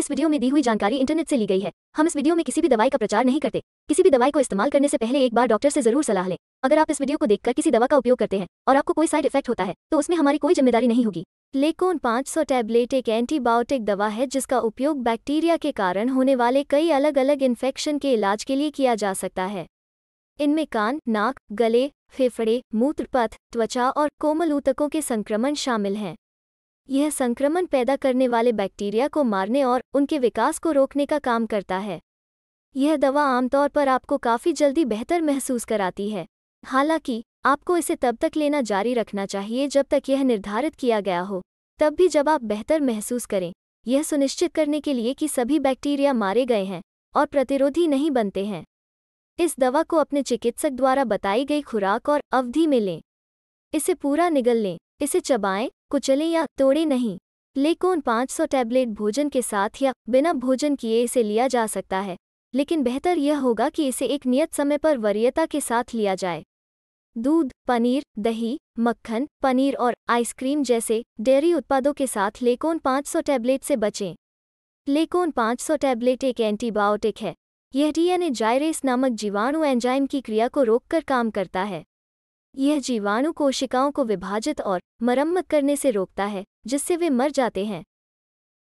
इस वीडियो में दी हुई जानकारी इंटरनेट से ली गई है हम इस वीडियो में किसी भी दवाई का प्रचार नहीं करते किसी भी दवाई को इस्तेमाल करने से पहले एक बार डॉक्टर से जरूर सलाह लें अगर आप इस वीडियो को देखकर किसी दवा का उपयोग करते हैं और आपको कोई साइड इफेक्ट होता है तो उसमें हमारी कोई जिम्मेदारी नहीं होगी लेकोन 500 टैबलेट एक एंटीबायोटिक दवा है जिसका उपयोग बैक्टीरिया के कारण होने वाले कई अलग अलग इन्फेक्शन के इलाज के लिए किया जा सकता है इनमें कान नाक गले फेफड़े मूत्रपथ त्वचा और कोमल ऊतकों के संक्रमण शामिल हैं यह संक्रमण पैदा करने वाले बैक्टीरिया को मारने और उनके विकास को रोकने का काम करता है यह दवा आमतौर पर आपको काफ़ी जल्दी बेहतर महसूस कराती है हालांकि आपको इसे तब तक लेना जारी रखना चाहिए जब तक यह निर्धारित किया गया हो तब भी जब आप बेहतर महसूस करें यह सुनिश्चित करने के लिए कि सभी बैक्टीरिया मारे गए हैं और प्रतिरोधी नहीं बनते हैं इस दवा को अपने चिकित्सक द्वारा बताई गई खुराक और अवधि में लें इसे पूरा निगल लें इसे चबाएं कुचले या तोड़े नहीं लेकोन 500 टैबलेट भोजन के साथ या बिना भोजन किए इसे लिया जा सकता है लेकिन बेहतर यह होगा कि इसे एक नियत समय पर वरीयता के साथ लिया जाए दूध पनीर दही मक्खन पनीर और आइसक्रीम जैसे डेयरी उत्पादों के साथ लेकोन 500 टैबलेट से बचें लेकोन 500 टैबलेट एक एंटीबायोटिक है यह डीएनए जायरेस नामक जीवाणु एंजाइम की क्रिया को रोककर काम करता है यह जीवाणु कोशिकाओं को विभाजित और मरम्मत करने से रोकता है जिससे वे मर जाते हैं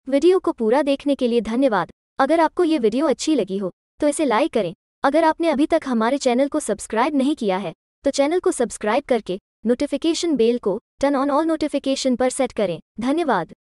वीडियो को पूरा देखने के लिए धन्यवाद अगर आपको ये वीडियो अच्छी लगी हो तो इसे लाइक करें अगर आपने अभी तक हमारे चैनल को सब्सक्राइब नहीं किया है तो चैनल को सब्सक्राइब करके नोटिफिकेशन बेल को टर्न ऑन ऑल नोटिफिकेशन पर सेट करें धन्यवाद